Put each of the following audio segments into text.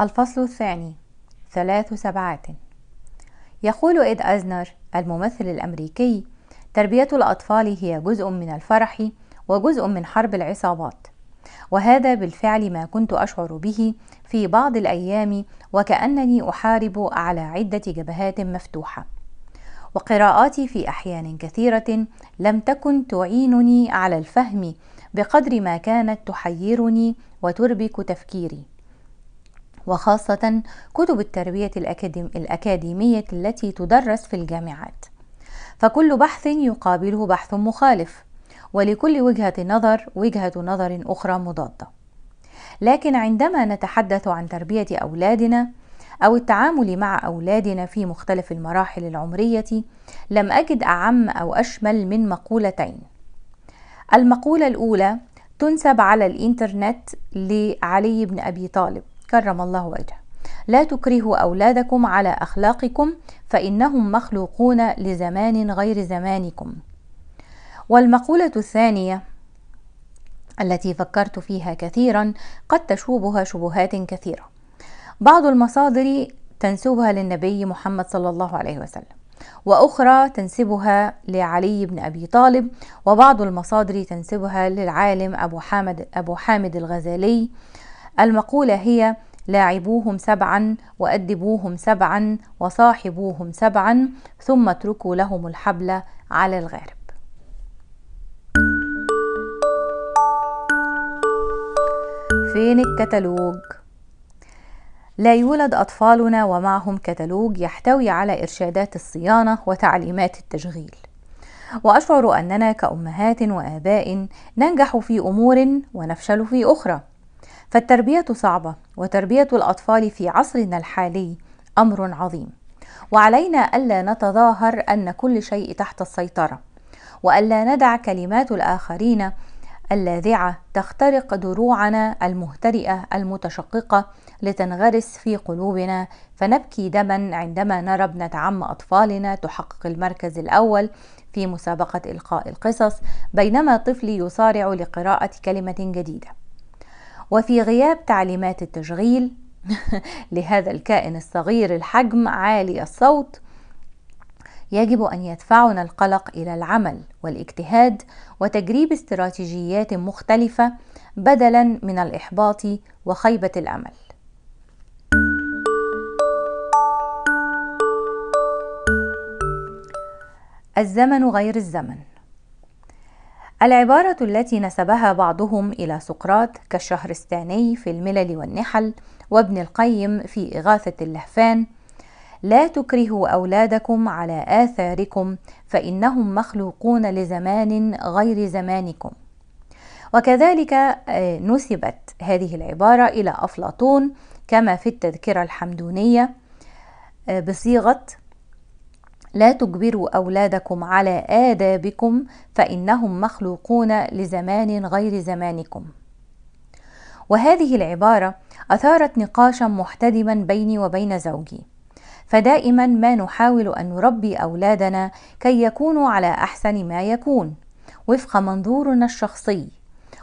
الفصل الثاني ثلاث سبعات يقول إد أزنر الممثل الأمريكي تربية الأطفال هي جزء من الفرح وجزء من حرب العصابات وهذا بالفعل ما كنت أشعر به في بعض الأيام وكأنني أحارب على عدة جبهات مفتوحة وقراءاتي في أحيان كثيرة لم تكن تعينني على الفهم بقدر ما كانت تحيرني وتربك تفكيري وخاصة كتب التربية الأكاديمية التي تدرس في الجامعات فكل بحث يقابله بحث مخالف ولكل وجهة نظر وجهة نظر أخرى مضادة لكن عندما نتحدث عن تربية أولادنا أو التعامل مع أولادنا في مختلف المراحل العمرية لم أجد أعم أو أشمل من مقولتين المقولة الأولى تنسب على الإنترنت لعلي بن أبي طالب كرم الله وجهه لا تكرهوا أولادكم على أخلاقكم فإنهم مخلوقون لزمان غير زمانكم والمقولة الثانية التي فكرت فيها كثيرا قد تشوبها شبهات كثيرة بعض المصادر تنسبها للنبي محمد صلى الله عليه وسلم وأخرى تنسبها لعلي بن أبي طالب وبعض المصادر تنسبها للعالم أبو حامد, أبو حامد الغزالي المقولة هي لاعبوهم سبعا وأدبوهم سبعا وصاحبوهم سبعا ثم اتركوا لهم الحبل على الغارب فين الكتالوج لا يولد أطفالنا ومعهم كتالوج يحتوي على إرشادات الصيانة وتعليمات التشغيل وأشعر أننا كأمهات وآباء ننجح في أمور ونفشل في أخرى فالتربية صعبة وتربية الأطفال في عصرنا الحالي أمر عظيم وعلينا ألا نتظاهر أن كل شيء تحت السيطرة وألا ندع كلمات الآخرين اللاذعة تخترق دروعنا المهترئة المتشققة لتنغرس في قلوبنا فنبكي دما عندما نرى ابنة عم أطفالنا تحقق المركز الأول في مسابقة إلقاء القصص بينما طفلي يصارع لقراءة كلمة جديدة وفي غياب تعليمات التشغيل لهذا الكائن الصغير الحجم عالي الصوت يجب ان يدفعنا القلق الى العمل والاجتهاد وتجريب استراتيجيات مختلفه بدلا من الاحباط وخيبه الامل الزمن غير الزمن العبارة التي نسبها بعضهم إلى سقراط كالشهرستاني في الملل والنحل وابن القيم في إغاثة اللهفان لا تكرهوا أولادكم على آثاركم فإنهم مخلوقون لزمان غير زمانكم وكذلك آه، نسبت هذه العبارة إلى أفلاطون كما في التذكرة الحمدونية آه، بصيغة لا تجبروا أولادكم على آدابكم فإنهم مخلوقون لزمان غير زمانكم. وهذه العبارة أثارت نقاشا محتدما بيني وبين زوجي، فدائما ما نحاول أن نربي أولادنا كي يكونوا على أحسن ما يكون، وفق منظورنا الشخصي،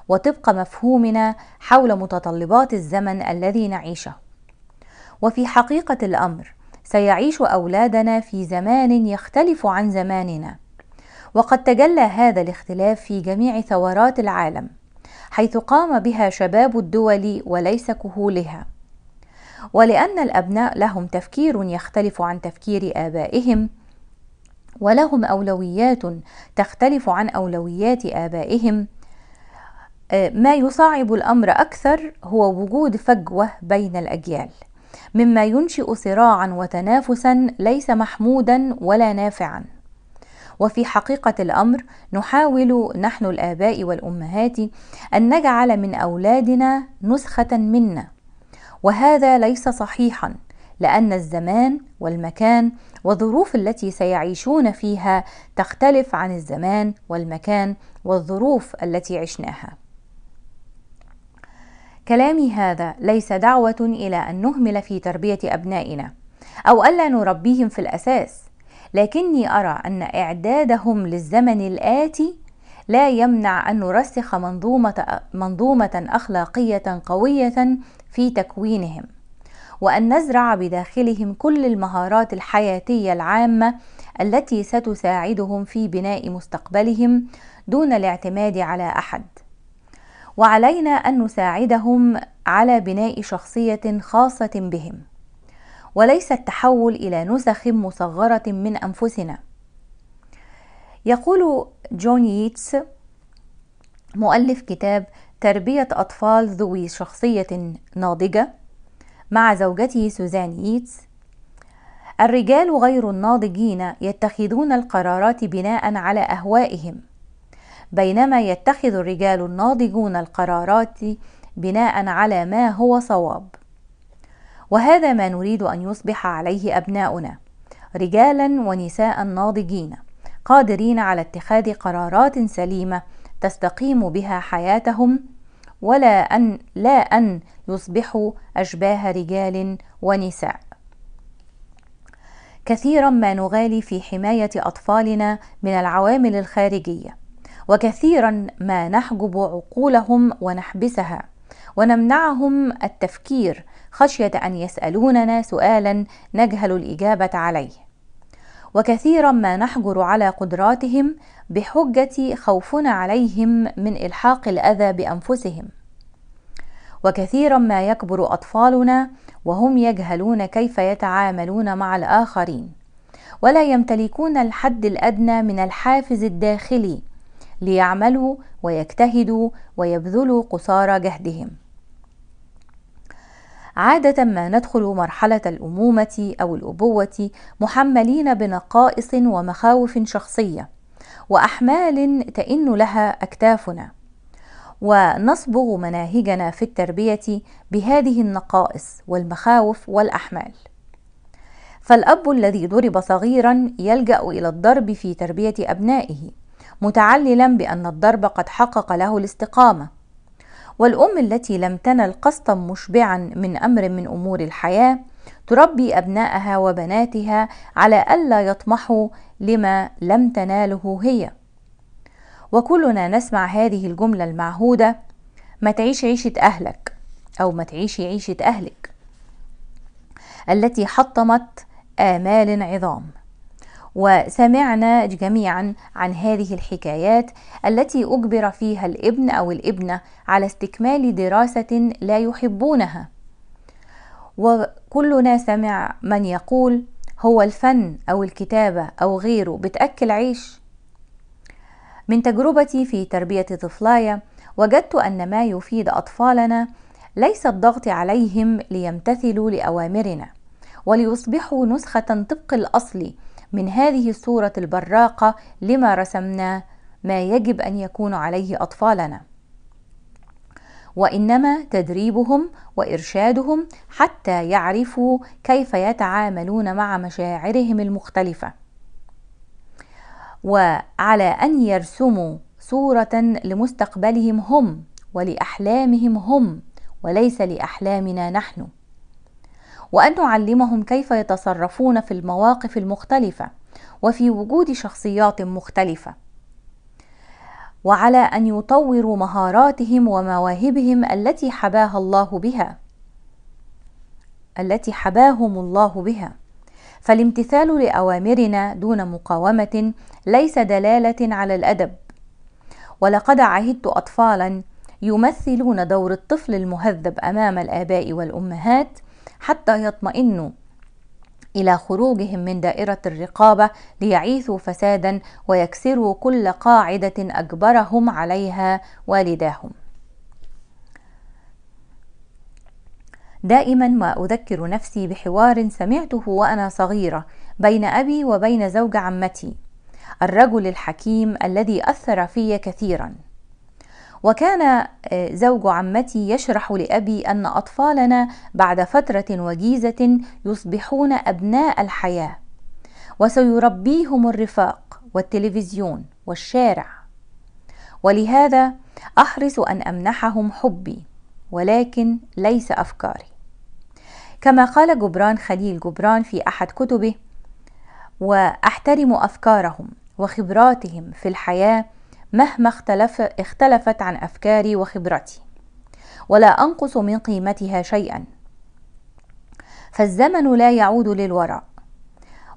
وطبق مفهومنا حول متطلبات الزمن الذي نعيشه. وفي حقيقة الأمر، سيعيش أولادنا في زمان يختلف عن زماننا وقد تجلى هذا الاختلاف في جميع ثورات العالم حيث قام بها شباب الدول وليس كهولها ولأن الأبناء لهم تفكير يختلف عن تفكير آبائهم ولهم أولويات تختلف عن أولويات آبائهم آه، ما يصعب الأمر أكثر هو وجود فجوة بين الأجيال مما ينشئ صراعا وتنافسا ليس محمودا ولا نافعا وفي حقيقة الأمر نحاول نحن الآباء والأمهات أن نجعل من أولادنا نسخة منا، وهذا ليس صحيحا، لأن الزمان والمكان والظروف التي سيعيشون فيها تختلف عن الزمان والمكان والظروف التي عشناها. كلامي هذا ليس دعوة إلى أن نهمل في تربية أبنائنا أو ألا نربيهم في الأساس، لكني أرى أن إعدادهم للزمن الآتي لا يمنع أن نرسخ منظومة, منظومة أخلاقية قوية في تكوينهم، وأن نزرع بداخلهم كل المهارات الحياتية العامة التي ستساعدهم في بناء مستقبلهم دون الاعتماد على أحد. وعلينا ان نساعدهم على بناء شخصيه خاصه بهم وليس التحول الى نسخ مصغره من انفسنا يقول جون ييتس مؤلف كتاب تربيه اطفال ذوي شخصيه ناضجه مع زوجته سوزان ييتس الرجال غير الناضجين يتخذون القرارات بناء على اهوائهم بينما يتخذ الرجال الناضجون القرارات بناء على ما هو صواب وهذا ما نريد ان يصبح عليه ابناؤنا رجالا ونساء ناضجين قادرين على اتخاذ قرارات سليمه تستقيم بها حياتهم ولا ان لا ان يصبحوا اشباه رجال ونساء كثيرا ما نغالي في حمايه اطفالنا من العوامل الخارجيه وكثيرا ما نحجب عقولهم ونحبسها ونمنعهم التفكير خشيه ان يسالوننا سؤالا نجهل الاجابه عليه وكثيرا ما نحجر على قدراتهم بحجه خوفنا عليهم من الحاق الاذى بانفسهم وكثيرا ما يكبر اطفالنا وهم يجهلون كيف يتعاملون مع الاخرين ولا يمتلكون الحد الادنى من الحافز الداخلي ليعملوا ويجتهدوا ويبذلوا قصارى جهدهم عادة ما ندخل مرحلة الأمومة أو الأبوة محملين بنقائص ومخاوف شخصية وأحمال تئن لها أكتافنا ونصبغ مناهجنا في التربية بهذه النقائص والمخاوف والأحمال فالأب الذي ضرب صغيرا يلجأ إلى الضرب في تربية أبنائه متعللا بأن الضرب قد حقق له الاستقامة والأم التي لم تنل قسطا مشبعا من أمر من أمور الحياة تربي أبنائها وبناتها على ألا يطمحوا لما لم تناله هي وكلنا نسمع هذه الجملة المعهودة ما تعيش عيشة أهلك أو ما تعيش عيشة أهلك التي حطمت آمال عظام وسمعنا جميعا عن هذه الحكايات التي اجبر فيها الابن او الابنه على استكمال دراسه لا يحبونها وكلنا سمع من يقول هو الفن او الكتابه او غيره بتاكل عيش من تجربتي في تربيه طفلايا وجدت ان ما يفيد اطفالنا ليس الضغط عليهم ليمتثلوا لاوامرنا وليصبحوا نسخه طبق الاصل من هذه الصورة البراقة لما رسمناه ما يجب أن يكون عليه أطفالنا وانما تدريبهم وارشادهم حتى يعرفوا كيف يتعاملون مع مشاعرهم المختلفه وعلى ان يرسموا صوره لمستقبلهم هم ولاحلامهم هم وليس لاحلامنا نحن وأن نعلمهم كيف يتصرفون في المواقف المختلفة وفي وجود شخصيات مختلفة وعلى أن يطوروا مهاراتهم ومواهبهم التي حباها الله بها التي حباهم الله بها فالامتثال لأوامرنا دون مقاومة ليس دلالة على الأدب ولقد عهدت أطفالا يمثلون دور الطفل المهذب أمام الآباء والأمهات حتى يطمئنوا الى خروجهم من دائره الرقابه ليعيثوا فسادا ويكسروا كل قاعده اجبرهم عليها والداهم دائما ما اذكر نفسي بحوار سمعته وانا صغيره بين ابي وبين زوج عمتي الرجل الحكيم الذي اثر في كثيرا وكان آه، زوج عمتي يشرح لأبي أن أطفالنا بعد فترة وجيزة يصبحون أبناء الحياة وسيربيهم الرفاق والتلفزيون والشارع ولهذا أحرص أن أمنحهم حبي ولكن ليس أفكاري كما قال جبران خليل جبران في أحد كتبه وأحترم أفكارهم وخبراتهم في الحياة مهما اختلف اختلفت عن أفكاري وخبرتي ولا أنقص من قيمتها شيئا فالزمن لا يعود للوراء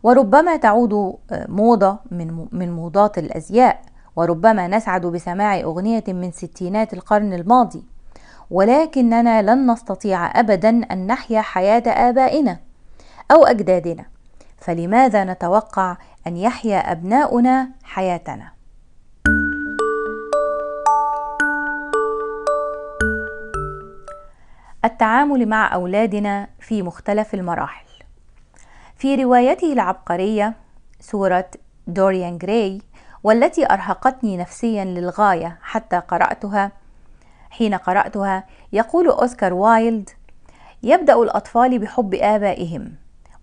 وربما تعود آه، موضة من, من موضات الأزياء وربما نسعد بسماع أغنية من ستينات القرن الماضي ولكننا لن نستطيع أبدا أن نحيا حياة آبائنا أو أجدادنا فلماذا نتوقع أن يحيا أبناؤنا حياتنا؟ التعامل مع أولادنا في مختلف المراحل في روايته العبقرية سورة دوريان جراي والتي أرهقتني نفسيا للغاية حتى قرأتها حين قرأتها يقول أوسكار وايلد يبدأ الأطفال بحب آبائهم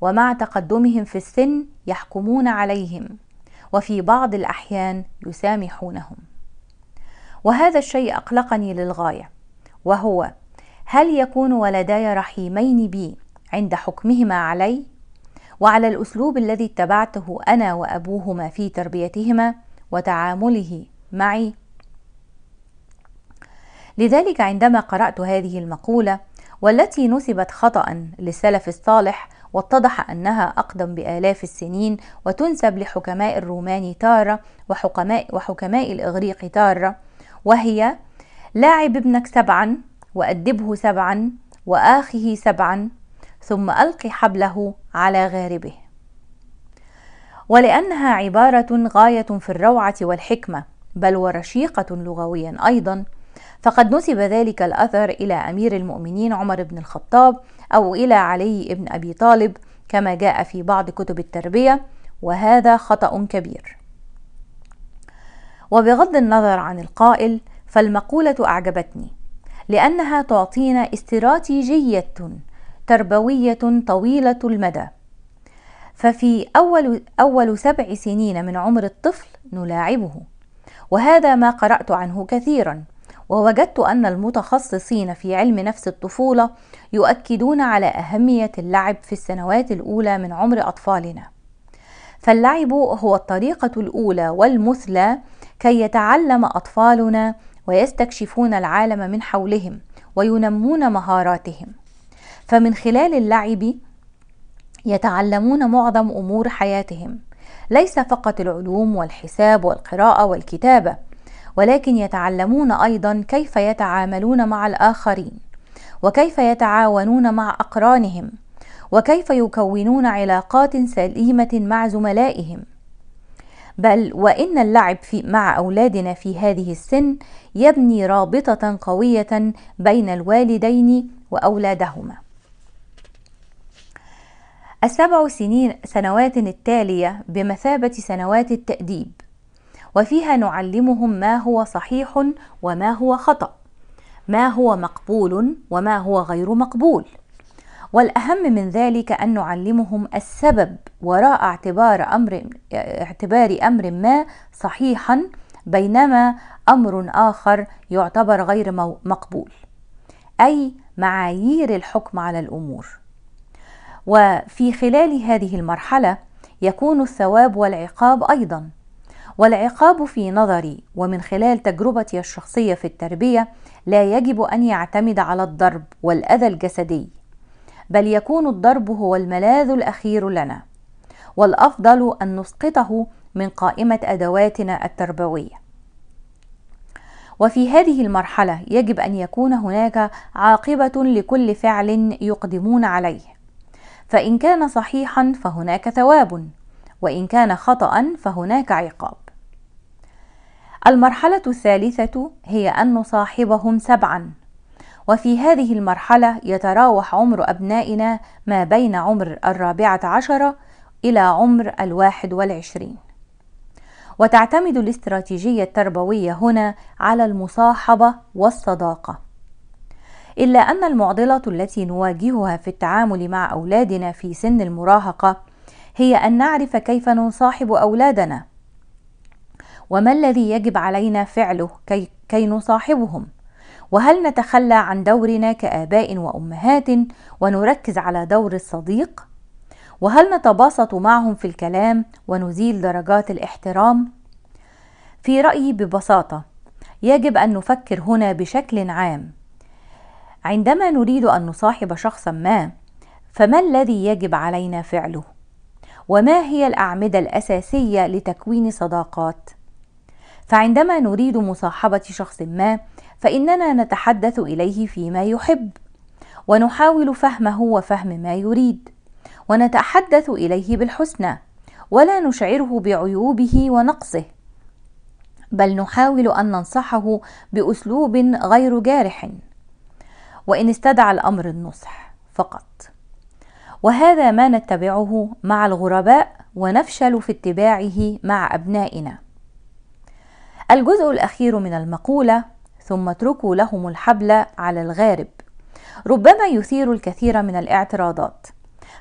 ومع تقدمهم في السن يحكمون عليهم وفي بعض الأحيان يسامحونهم وهذا الشيء أقلقني للغاية وهو هل يكون ولداي رحيمين بي عند حكمهما علي وعلى الاسلوب الذي اتبعته انا وابوهما في تربيتهما وتعامله معي لذلك عندما قرات هذه المقوله والتي نسبت خطا للسلف الصالح واتضح انها اقدم بالاف السنين وتنسب لحكماء الرومان تاره وحكماء وحكماء الاغريق تاره وهي لاعب ابنك سبعا وأدبه سبعا وآخه سبعا ثم ألق حبله على غاربه ولأنها عبارة غاية في الروعة والحكمة بل ورشيقة لغويا أيضا فقد نسب ذلك الأثر إلى أمير المؤمنين عمر بن الخطاب أو إلى علي بن أبي طالب كما جاء في بعض كتب التربية وهذا خطأ كبير وبغض النظر عن القائل فالمقولة أعجبتني لأنها تعطينا استراتيجية تربوية طويلة المدى ففي أول, أول سبع سنين من عمر الطفل نلاعبه وهذا ما قرأت عنه كثيرا ووجدت أن المتخصصين في علم نفس الطفولة يؤكدون على أهمية اللعب في السنوات الأولى من عمر أطفالنا فاللعب هو الطريقة الأولى والمثلى كي يتعلم أطفالنا ويستكشفون العالم من حولهم وينمون مهاراتهم فمن خلال اللعب يتعلمون معظم امور حياتهم ليس فقط العلوم والحساب والقراءه والكتابه ولكن يتعلمون ايضا كيف يتعاملون مع الاخرين وكيف يتعاونون مع اقرانهم وكيف يكونون علاقات سليمه مع زملائهم بل وإن اللعب في مع أولادنا في هذه السن يبني رابطة قوية بين الوالدين وأولادهما السبع سنين سنوات التالية بمثابة سنوات التأديب وفيها نعلمهم ما هو صحيح وما هو خطأ ما هو مقبول وما هو غير مقبول والأهم من ذلك أن نعلمهم السبب وراء اعتبار أمر اعتبار أمر ما صحيحا بينما أمر آخر يعتبر غير مقبول أي معايير الحكم على الأمور وفي خلال هذه المرحلة يكون الثواب والعقاب أيضا والعقاب في نظري ومن خلال تجربتي الشخصية في التربية لا يجب أن يعتمد على الضرب والأذى الجسدي بل يكون الضرب هو الملاذ الاخير لنا والافضل ان نسقطه من قائمه ادواتنا التربويه وفي هذه المرحله يجب ان يكون هناك عاقبه لكل فعل يقدمون عليه فان كان صحيحا فهناك ثواب وان كان خطا فهناك عقاب المرحله الثالثه هي ان نصاحبهم سبعا وفي هذه المرحلة يتراوح عمر أبنائنا ما بين عمر الرابعة عشرة إلى عمر الواحد والعشرين وتعتمد الاستراتيجية التربوية هنا على المصاحبة والصداقة إلا أن المعضلة التي نواجهها في التعامل مع أولادنا في سن المراهقة هي أن نعرف كيف نصاحب أولادنا وما الذي يجب علينا فعله كي, كي نصاحبهم وهل نتخلى عن دورنا كآباء وأمهات ونركز على دور الصديق؟ وهل نتباسط معهم في الكلام ونزيل درجات الاحترام؟ في رأيي ببساطة يجب أن نفكر هنا بشكل عام عندما نريد أن نصاحب شخصا ما فما الذي يجب علينا فعله؟ وما هي الأعمدة الأساسية لتكوين صداقات؟ فعندما نريد مصاحبة شخص ما فإننا نتحدث إليه فيما يحب ونحاول فهمه وفهم ما يريد ونتحدث إليه بالحسنى ولا نشعره بعيوبه ونقصه بل نحاول أن ننصحه بأسلوب غير جارح وإن استدعى الأمر النصح فقط وهذا ما نتبعه مع الغرباء ونفشل في اتباعه مع أبنائنا الجزء الأخير من المقولة ثم اتركوا لهم الحبل على الغارب ربما يثير الكثير من الاعتراضات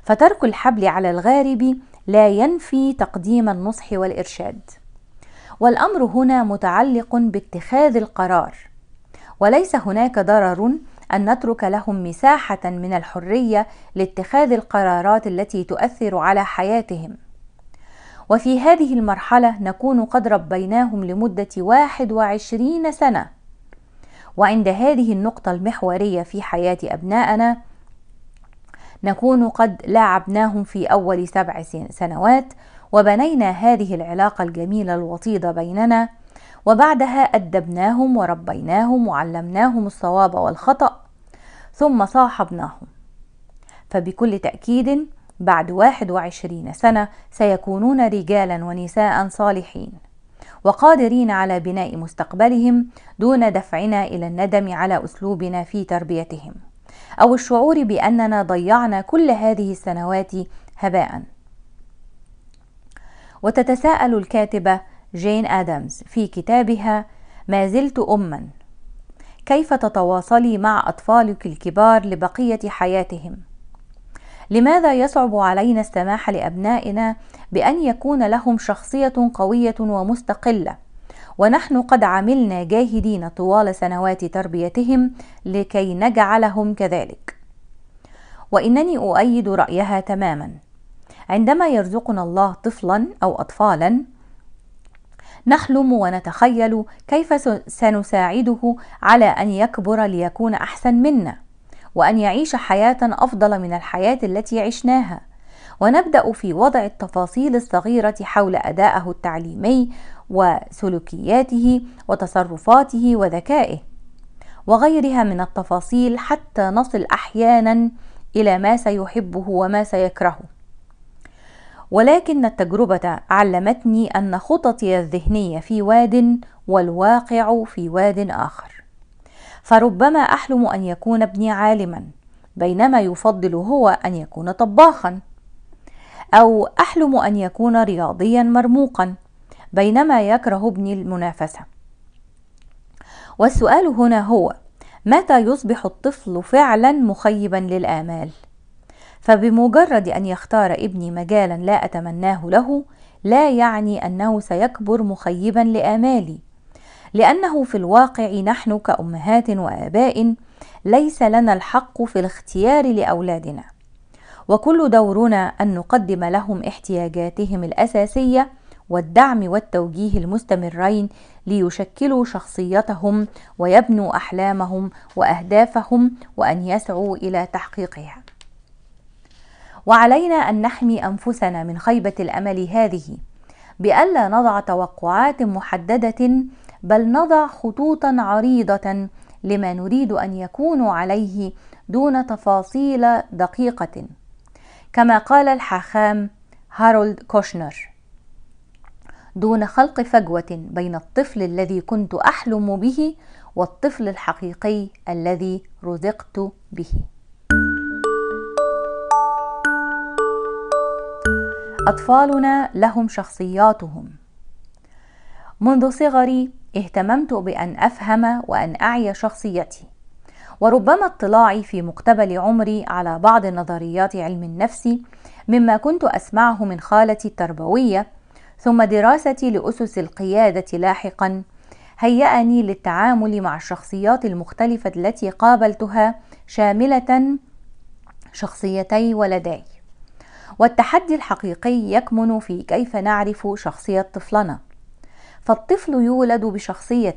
فترك الحبل على الغارب لا ينفي تقديم النصح والارشاد والامر هنا متعلق باتخاذ القرار وليس هناك ضرر ان نترك لهم مساحه من الحريه لاتخاذ القرارات التي تؤثر على حياتهم وفي هذه المرحله نكون قد ربيناهم لمده 21 سنه وعند هذه النقطة المحورية في حياة أبنائنا نكون قد لاعبناهم في أول سبع سنوات وبنينا هذه العلاقة الجميلة الوطيدة بيننا وبعدها أدبناهم وربيناهم وعلمناهم الصواب والخطأ ثم صاحبناهم فبكل تأكيد بعد واحد وعشرين سنة سيكونون رجالا ونساء صالحين وقادرين على بناء مستقبلهم دون دفعنا الى الندم على اسلوبنا في تربيتهم او الشعور باننا ضيعنا كل هذه السنوات هباء وتتساءل الكاتبه جين ادمز في كتابها ما زلت اما كيف تتواصلي مع اطفالك الكبار لبقيه حياتهم لماذا يصعب علينا السماح لأبنائنا بأن يكون لهم شخصية قوية ومستقلة ونحن قد عملنا جاهدين طوال سنوات تربيتهم لكي نجعلهم كذلك وانني اؤيد رايها تماما عندما يرزقنا الله طفلا او اطفالا نحلم ونتخيل كيف سنساعده على ان يكبر ليكون احسن منا وأن يعيش حياة أفضل من الحياة التي عشناها ونبدأ في وضع التفاصيل الصغيرة حول أدائه التعليمي وسلوكياته وتصرفاته وذكائه وغيرها من التفاصيل حتى نصل أحيانا إلى ما سيحبه وما سيكرهه ولكن التجربة علمتني أن خططي الذهنية في واد والواقع في واد آخر فربما احلم ان يكون ابني عالما بينما يفضل هو ان يكون طباخا او احلم ان يكون رياضيا مرموقا بينما يكره ابني المنافسه والسؤال هنا هو متى يصبح الطفل فعلا مخيبا للامال فبمجرد ان يختار ابني مجالا لا اتمناه له لا يعني انه سيكبر مخيبا لامالي لأنه في الواقع نحن كأمهات وآباء ليس لنا الحق في الاختيار لأولادنا وكل دورنا أن نقدم لهم احتياجاتهم الأساسية والدعم والتوجيه المستمرين ليشكلوا شخصيتهم ويبنوا احلامهم واهدافهم وان يسعوا الى تحقيقها وعلينا ان نحمي انفسنا من خيبه الامل هذه بالا نضع توقعات محدده بل نضع خطوطا عريضة لما نريد أن يكونوا عليه دون تفاصيل دقيقة كما قال الحاخام هارولد كوشنر دون خلق فجوة بين الطفل الذي كنت أحلم به والطفل الحقيقي الذي رزقت به أطفالنا لهم شخصياتهم منذ صغري اهتممت بأن أفهم وأن أعي شخصيتي وربما اطلاعي في مقتبل عمري على بعض نظريات علم النفس مما كنت أسمعه من خالتي التربوية ثم دراستي لأسس القيادة لاحقا هيأني للتعامل مع الشخصيات المختلفة التي قابلتها شاملة شخصيتي ولدي والتحدي الحقيقي يكمن في كيف نعرف شخصية طفلنا فالطفل يولد بشخصيه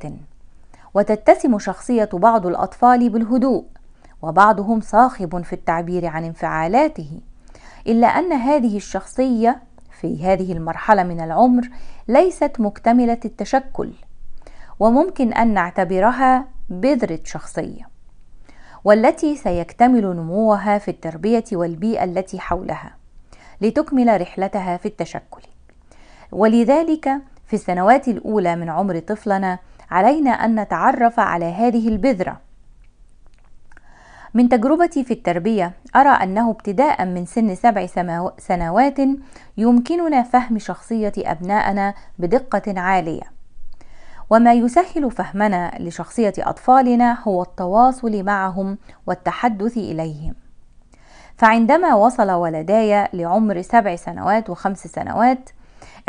وتتسم شخصيه بعض الاطفال بالهدوء وبعضهم صاخب في التعبير عن انفعالاته الا ان هذه الشخصيه في هذه المرحله من العمر ليست مكتمله التشكل وممكن ان نعتبرها بذره شخصيه والتي سيكتمل نموها في التربيه والبيئه التي حولها لتكمل رحلتها في التشكل ولذلك في السنوات الأولى من عمر طفلنا علينا أن نتعرف على هذه البذرة. من تجربتي في التربية أرى أنه ابتداء من سن سبع سنوات يمكننا فهم شخصية أبنائنا بدقة عالية. وما يسهل فهمنا لشخصية أطفالنا هو التواصل معهم والتحدث إليهم. فعندما وصل ولداي لعمر سبع سنوات وخمس سنوات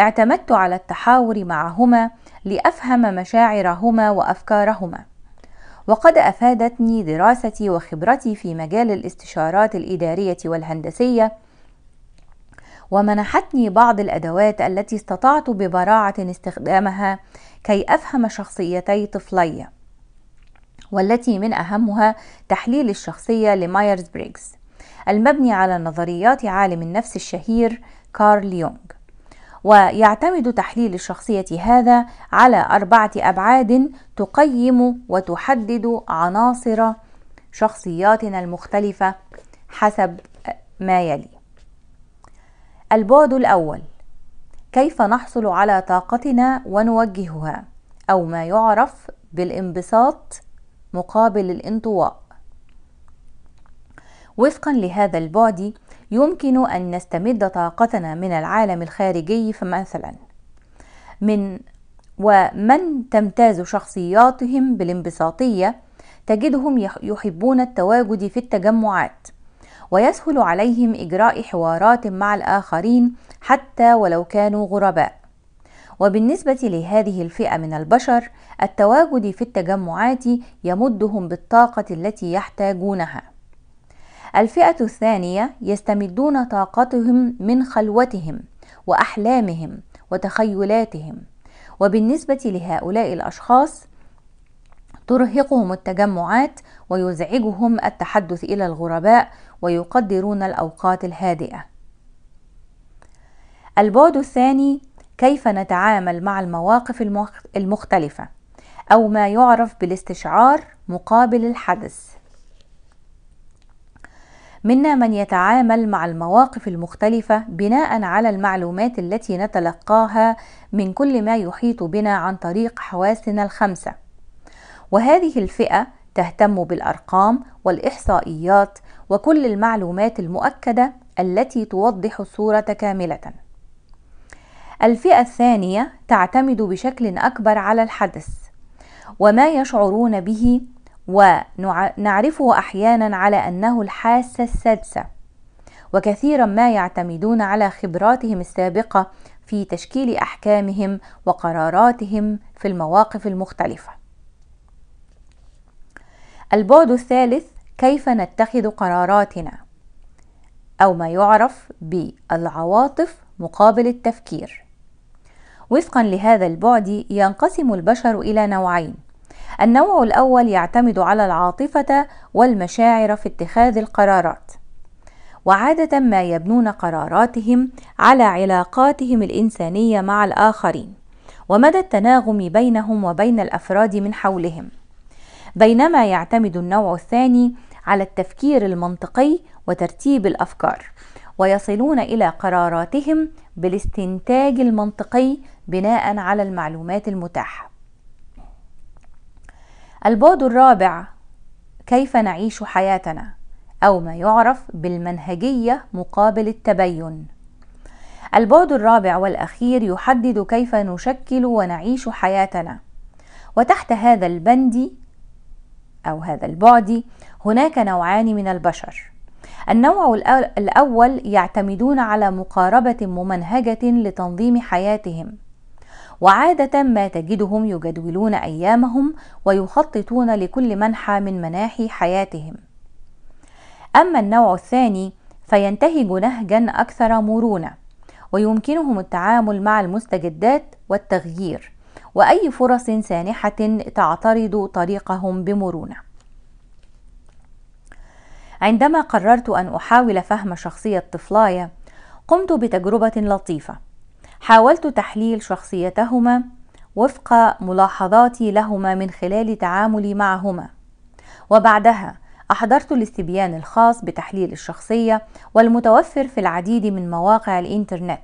اعتمدت على التحاور معهما لافهم مشاعرهما وافكارهما وقد افادتني دراستي وخبرتي في مجال الاستشارات الاداريه والهندسيه ومنحتني بعض الادوات التي استطعت ببراعه استخدامها كي افهم شخصيتي طفلي والتي من اهمها تحليل الشخصيه لمايرز بريكس المبني على نظريات عالم النفس الشهير كارل يونغ ويعتمد تحليل الشخصية هذا على أربعة أبعاد تقيم وتحدد عناصر شخصياتنا المختلفة حسب ما يلي البعد الأول كيف نحصل على طاقتنا ونوجهها أو ما يعرف بالانبساط مقابل الانطواء وفقا لهذا البعد يمكن أن نستمد طاقتنا من العالم الخارجي فمثلا من ومن تمتاز شخصياتهم بالانبساطية تجدهم يحبون التواجد في التجمعات ويسهل عليهم إجراء حوارات مع الآخرين حتى ولو كانوا غرباء وبالنسبة لهذه الفئة من البشر التواجد في التجمعات يمدهم بالطاقة التي يحتاجونها الفئة الثانية يستمدون طاقتهم من خلوتهم وأحلامهم وتخيلاتهم وبالنسبة لهؤلاء الأشخاص ترهقهم التجمعات ويزعجهم التحدث إلى الغرباء ويقدرون الأوقات الهادئة. البعد الثاني كيف نتعامل مع المواقف المختلفة أو ما يعرف بالاستشعار مقابل الحدث. منا من يتعامل مع المواقف المختلفة بناء على المعلومات التي نتلقاها من كل ما يحيط بنا عن طريق حواسنا الخمسة وهذه الفئة تهتم بالأرقام والإحصائيات وكل المعلومات المؤكدة التي توضح الصورة كاملة الفئة الثانية تعتمد بشكل أكبر على الحدث وما يشعرون به ونعرفه احيانا على انه الحاسه السادسه وكثيرا ما يعتمدون على خبراتهم السابقه في تشكيل احكامهم وقراراتهم في المواقف المختلفه البعد الثالث كيف نتخذ قراراتنا او ما يعرف بالعواطف مقابل التفكير وفقا لهذا البعد ينقسم البشر الى نوعين النوع الأول يعتمد على العاطفة والمشاعر في اتخاذ القرارات وعادة ما يبنون قراراتهم على علاقاتهم الإنسانية مع الآخرين ومدى التناغم بينهم وبين الأفراد من حولهم بينما يعتمد النوع الثاني على التفكير المنطقي وترتيب الأفكار ويصلون إلى قراراتهم بالاستنتاج المنطقي بناء على المعلومات المتاحة البعد الرابع كيف نعيش حياتنا او ما يعرف بالمنهجيه مقابل التبين البعد الرابع والاخير يحدد كيف نشكل ونعيش حياتنا وتحت هذا البند او هذا البعد هناك نوعان من البشر النوع الاول يعتمدون على مقاربه ممنهجه لتنظيم حياتهم وعادة ما تجدهم يجدولون أيامهم ويخططون لكل منحى من مناحي حياتهم. أما النوع الثاني فينتهج نهجا أكثر مرونة، ويمكنهم التعامل مع المستجدات والتغيير، وأي فرص سانحة تعترض طريقهم بمرونة. عندما قررت أن أحاول فهم شخصية طفلاي، قمت بتجربة لطيفة حاولت تحليل شخصيتهما وفق ملاحظاتي لهما من خلال تعاملي معهما وبعدها أحضرت الاستبيان الخاص بتحليل الشخصية والمتوفر في العديد من مواقع الإنترنت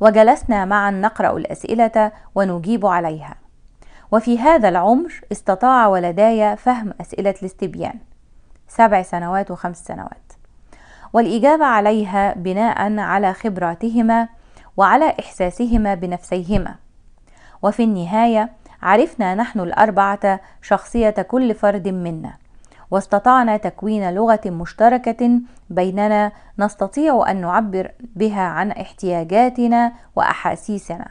وجلسنا معا نقرأ الأسئلة ونجيب عليها وفي هذا العمر استطاع ولداي فهم أسئلة الاستبيان سبع سنوات وخمس سنوات والإجابة عليها بناء على خبراتهما وعلى إحساسهما بنفسيهما وفي النهاية عرفنا نحن الأربعة شخصية كل فرد منا واستطعنا تكوين لغة مشتركة بيننا نستطيع أن نعبر بها عن احتياجاتنا وأحاسيسنا.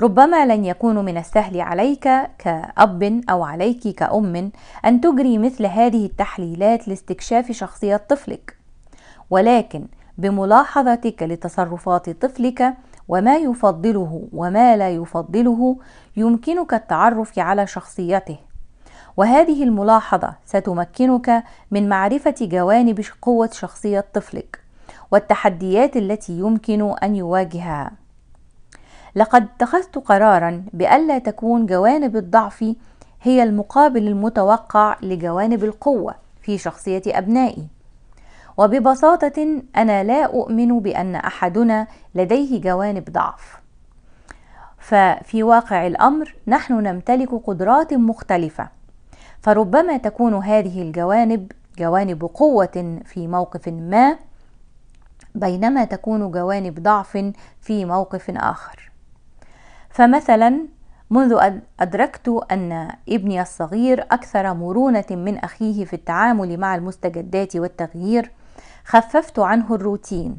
ربما لن يكون من السهل عليك كأب أو عليك كأم أن تجري مثل هذه التحليلات لاستكشاف شخصية طفلك، ولكن بملاحظتك لتصرفات طفلك وما يفضله وما لا يفضله يمكنك التعرف على شخصيته وهذه الملاحظه ستمكنك من معرفه جوانب قوه شخصيه طفلك والتحديات التي يمكن ان يواجهها لقد اتخذت قرارا بألا تكون جوانب الضعف هي المقابل المتوقع لجوانب القوة في شخصية أبنائي وببساطه انا لا اؤمن بان احدنا لديه جوانب ضعف ففي واقع الامر نحن نمتلك قدرات مختلفه فربما تكون هذه الجوانب جوانب قوه في موقف ما بينما تكون جوانب ضعف في موقف اخر فمثلا منذ أدركت أن ابني الصغير أكثر مرونة من أخيه في التعامل مع المستجدات والتغيير، خففت عنه الروتين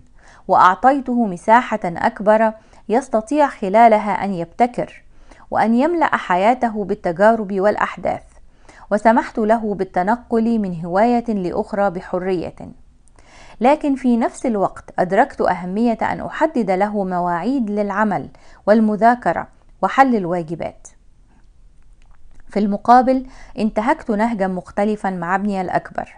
واعطيته مساحه اكبر يستطيع خلالها ان يبتكر وان يملا حياته بالتجارب والاحداث وسمحت له بالتنقل من هوايه لاخرى بحريه لكن في نفس الوقت ادركت اهميه ان احدد له مواعيد للعمل والمذاكره وحل الواجبات في المقابل انتهكت نهجا مختلفا مع ابني الاكبر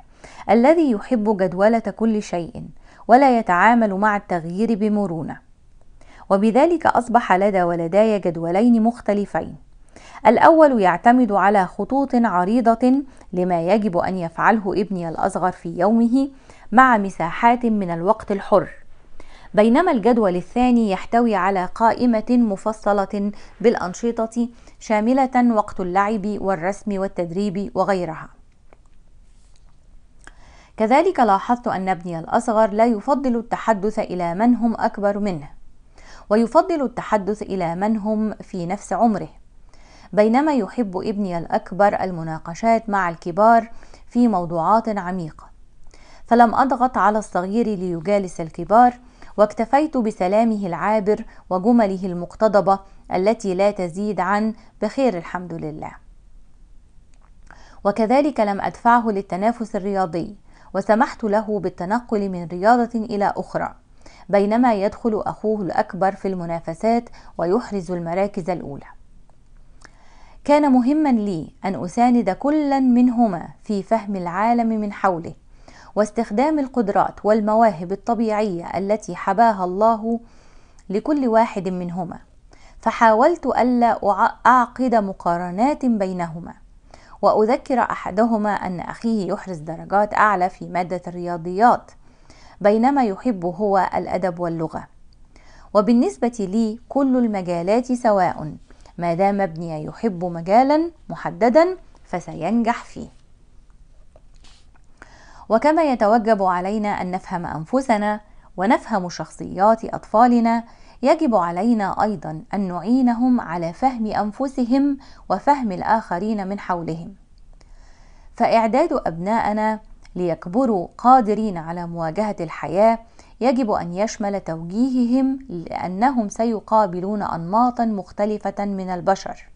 الذي يحب جدولة كل شيء ولا يتعامل مع التغيير بمرونة وبذلك أصبح لدى ولداي جدولين مختلفين الأول يعتمد على خطوط عريضة لما يجب أن يفعله ابني الأصغر في يومه مع مساحات من الوقت الحر بينما الجدول الثاني يحتوي على قائمة مفصلة بالأنشطة شاملة وقت اللعب والرسم والتدريب وغيرها كذلك لاحظت أن ابني الأصغر لا يفضل التحدث إلى من هم أكبر منه ويفضل التحدث إلى من هم في نفس عمره بينما يحب ابني الأكبر المناقشات مع الكبار في موضوعات عميقة فلم أضغط على الصغير ليجالس الكبار واكتفيت بسلامه العابر وجمله المقتضبة التي لا تزيد عن بخير الحمد لله وكذلك لم أدفعه للتنافس الرياضي وسمحت له بالتنقل من رياضة إلى أخرى بينما يدخل أخوه الأكبر في المنافسات ويحرز المراكز الأولى كان مهما لي أن أساند كلا منهما في فهم العالم من حوله واستخدام القدرات والمواهب الطبيعية التي حباها الله لكل واحد منهما فحاولت ألا أعقد مقارنات بينهما وأذكر أحدهما أن أخيه يحرز درجات أعلى في مادة الرياضيات بينما يحب هو الأدب واللغة وبالنسبة لي كل المجالات سواء ما دام ابني يحب مجالا محددا فسينجح فيه وكما يتوجب علينا ان نفهم انفسنا ونفهم شخصيات اطفالنا يجب علينا ايضا ان نعينهم على فهم انفسهم وفهم الاخرين من حولهم فاعداد ابناءنا ليكبروا قادرين على مواجهه الحياه يجب ان يشمل توجيههم لانهم سيقابلون انماطا مختلفه من البشر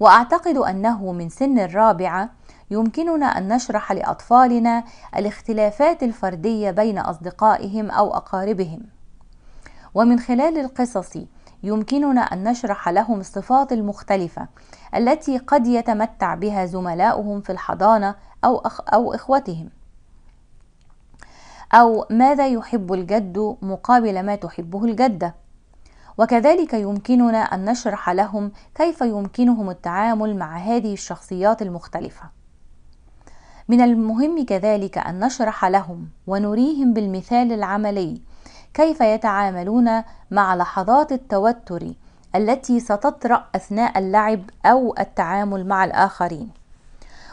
واعتقد انه من سن الرابعه يمكننا ان نشرح لاطفالنا الاختلافات الفرديه بين اصدقائهم او اقاربهم ومن خلال القصص يمكننا أن نشرح لهم الصفات المختلفة التي قد يتمتع بها زملاؤهم في الحضانة أو, أخ أو إخوتهم أو ماذا يحب الجد مقابل ما تحبه الجدة وكذلك يمكننا أن نشرح لهم كيف يمكنهم التعامل مع هذه الشخصيات المختلفة من المهم كذلك أن نشرح لهم ونريهم بالمثال العملي كيف يتعاملون مع لحظات التوتر التي ستطرأ أثناء اللعب أو التعامل مع الآخرين.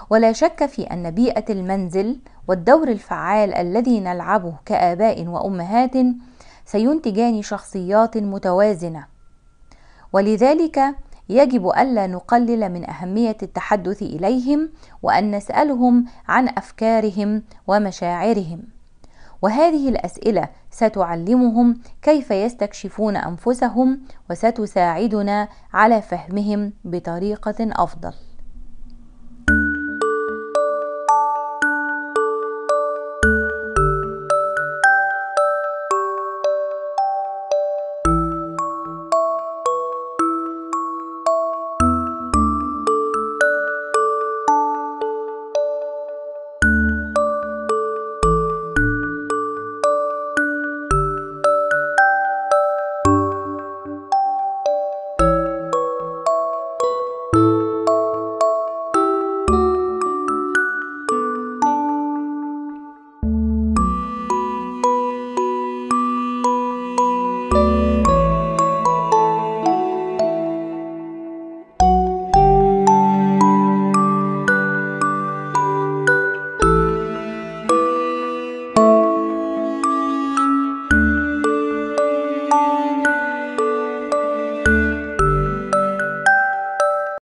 ولا شك في أن بيئة المنزل والدور الفعال الذي نلعبه كآباء وأمهات سينتجان شخصيات متوازنة. ولذلك يجب ألا نقلل من أهمية التحدث إليهم وأن نسألهم عن أفكارهم ومشاعرهم. وهذه الأسئلة ستعلمهم كيف يستكشفون أنفسهم وستساعدنا على فهمهم بطريقة أفضل